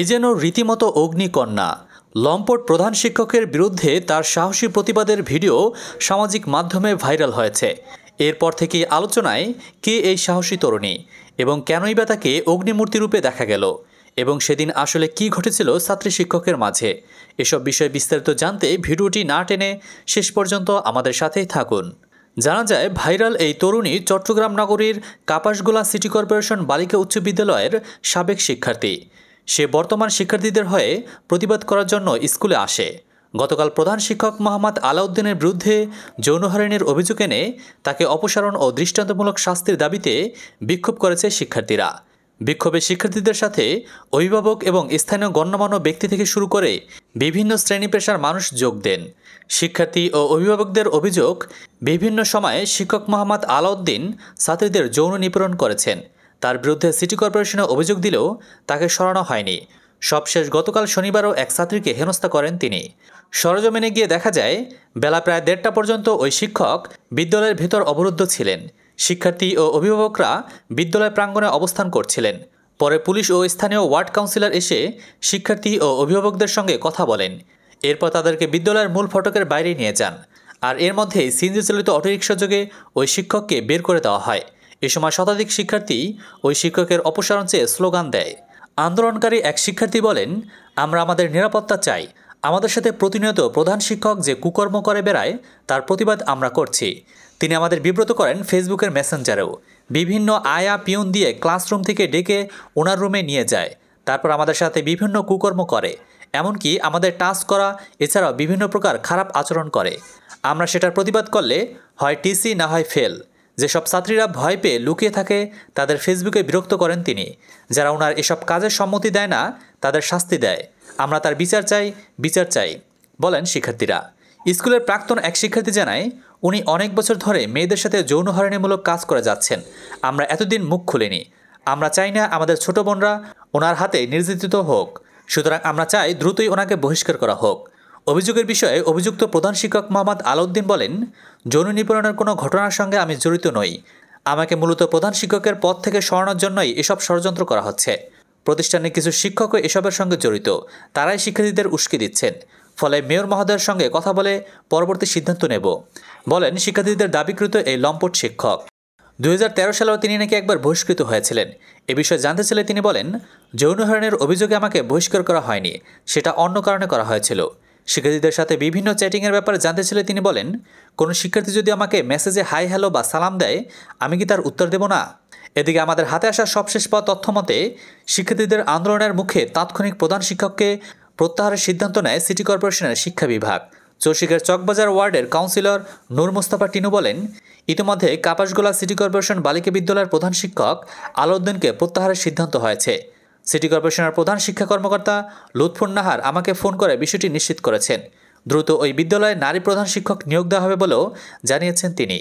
এ যেন রীতিমতো অগ্নিকন্যা লম্পট প্রধান শিক্ষকের বিরুদ্ধে তার সাহসী প্রতিবাদের ভিডিও সামাজিক মাধ্যমে ভাইরাল হয়েছে এরপর থেকে আলোচনায় কে এই সাহসী তরুণী এবং কেনই বা তাকে অগ্নিমূর্তি রূপে দেখা গেল এবং সেদিন আসলে কি ঘটেছিল ছাত্রী শিক্ষকের মাঝে এসব বিষয়ে বিস্তারিত জানতে ভিডিওটি না টেনে শেষ পর্যন্ত আমাদের সাথেই থাকুন জানা যায় ভাইরাল এই তরুণী চট্টগ্রাম নগরীর কাপাসগোলা সিটি কর্পোরেশন বালিকা উচ্চ বিদ্যালয়ের সাবেক শিক্ষার্থী সে বর্তমান শিক্ষার্থীদের হয়ে প্রতিবাদ করার জন্য স্কুলে আসে গতকাল প্রধান শিক্ষক মোহাম্মদ আলাউদ্দিনের বিরুদ্ধে যৌনহরণের অভিযোগ এনে তাকে অপসারণ ও দৃষ্টান্তমূলক শাস্তির দাবিতে বিক্ষোভ করেছে শিক্ষার্থীরা বিক্ষোভে শিক্ষার্থীদের সাথে অভিভাবক এবং স্থানীয় গণ্যমান্য ব্যক্তি থেকে শুরু করে বিভিন্ন শ্রেণী পেশার মানুষ যোগ দেন শিক্ষার্থী ও অভিভাবকদের অভিযোগ বিভিন্ন সময়ে শিক্ষক মোহাম্মদ আলাউদ্দিন ছাত্রীদের যৌন নিপীড়ন করেছেন তার বিরুদ্ধে সিটি কর্পোরেশনে অভিযোগ দিলেও তাকে সরানো হয়নি সবশেষ গতকাল শনিবারও এক ছাত্রীকে হেনস্থা করেন তিনি সরজমিনে গিয়ে দেখা যায় বেলা প্রায় দেড়টা পর্যন্ত ওই শিক্ষক বিদ্যালয়ের ভেতর অবরুদ্ধ ছিলেন শিক্ষার্থী ও অভিভাবকরা বিদ্যালয় প্রাঙ্গণে অবস্থান করছিলেন পরে পুলিশ ও স্থানীয় ওয়ার্ড কাউন্সিলর এসে শিক্ষার্থী ও অভিভাবকদের সঙ্গে কথা বলেন এরপর তাদেরকে বিদ্যালয়ের মূল ফটকের বাইরে নিয়ে যান আর এর মধ্যেই সিনজি চালিত অটোরিকশা যোগে ওই শিক্ষককে বের করে দেওয়া হয় এ সময় শতাধিক শিক্ষার্থী ওই শিক্ষকের অপসারণ চেয়ে স্লোগান দেয় আন্দোলনকারী এক শিক্ষার্থী বলেন আমরা আমাদের নিরাপত্তা চাই আমাদের সাথে প্রতিনিয়ত প্রধান শিক্ষক যে কুকর্ম করে বেড়ায় তার প্রতিবাদ আমরা করছি তিনি আমাদের বিব্রত করেন ফেসবুকের মেসেঞ্জারেও বিভিন্ন আয়া পিয়ন দিয়ে ক্লাসরুম থেকে ডেকে ওনার রুমে নিয়ে যায় তারপর আমাদের সাথে বিভিন্ন কুকর্ম করে এমনকি আমাদের টাচ করা এছাড়াও বিভিন্ন প্রকার খারাপ আচরণ করে আমরা সেটার প্রতিবাদ করলে হয় টিসি না হয় ফেল যেসব ছাত্রীরা ভয় পেয়ে লুকিয়ে থাকে তাদের ফেসবুকে বিরক্ত করেন তিনি যারা ওনার এসব কাজের সম্মতি দেয় না তাদের শাস্তি দেয় আমরা তার বিচার চাই বিচার চাই বলেন শিক্ষার্থীরা স্কুলের প্রাক্তন এক শিক্ষার্থী জানায় উনি অনেক বছর ধরে মেয়েদের সাথে যৌন হয়রানিমূলক কাজ করে যাচ্ছেন আমরা এতদিন মুখ খুলিনি আমরা চাই না আমাদের ছোট বোনরা ওনার হাতে নির্যাতিত হোক সুতরাং আমরা চাই দ্রুতই ওনাকে বহিষ্কার করা হোক অভিযোগের বিষয়ে অভিযুক্ত প্রধান শিক্ষক মোহাম্মদ আলাউদ্দিন বলেন যৌন নিপীড়নের কোনো ঘটনার সঙ্গে আমি জড়িত নই আমাকে মূলত প্রধান শিক্ষকের পদ থেকে সরানোর জন্যই এসব ষড়যন্ত্র করা হচ্ছে প্রতিষ্ঠানের কিছু শিক্ষকও এসবের সঙ্গে জড়িত তারাই শিক্ষার্থীদের উস্কে দিচ্ছেন ফলে মেয়র মহোদয়ের সঙ্গে কথা বলে পরবর্তী সিদ্ধান্ত নেব বলেন শিক্ষার্থীদের দাবিকৃত এই লম্পট শিক্ষক দু সালেও তিনি নাকি একবার বহিষ্কৃত হয়েছিলেন এ বিষয়ে জানতে চাইলে তিনি বলেন যৌন হরণের অভিযোগে আমাকে বহিষ্কার করা হয়নি সেটা অন্য কারণে করা হয়েছিল শিক্ষার্থীদের সাথে বিভিন্ন চ্যাটিংয়ের ব্যাপারে জানতে চাইলে তিনি বলেন কোনো শিক্ষার্থী যদি আমাকে মেসেজে হাই হ্যালো বা সালাম দেয় আমি কি তার উত্তর দেব না এদিকে আমাদের হাতে আসা সবশেষ পাওয়া তথ্য মতে শিক্ষার্থীদের আন্দোলনের মুখে তাৎক্ষণিক প্রধান শিক্ষককে প্রত্যাহারের সিদ্ধান্ত নেয় সিটি কর্পোরেশনের শিক্ষা বিভাগ চৌশিকের চকবাজার ওয়ার্ডের কাউন্সিলর নূর মুস্তাফা টিনু বলেন ইতিমধ্যে কাপাসগোলা সিটি কর্পোরেশন বালিকা বিদ্যালয়ের প্রধান শিক্ষক আলাউদ্দিনকে প্রত্যাহারের সিদ্ধান্ত হয়েছে সিটি কর্পোরেশনের প্রধান শিক্ষা কর্মকর্তা লুৎফুর নাহার আমাকে ফোন করে বিষয়টি নিশ্চিত করেছেন দ্রুত ওই বিদ্যালয়ে নারী প্রধান শিক্ষক নিয়োগ দেওয়া হবে বলেও জানিয়েছেন তিনি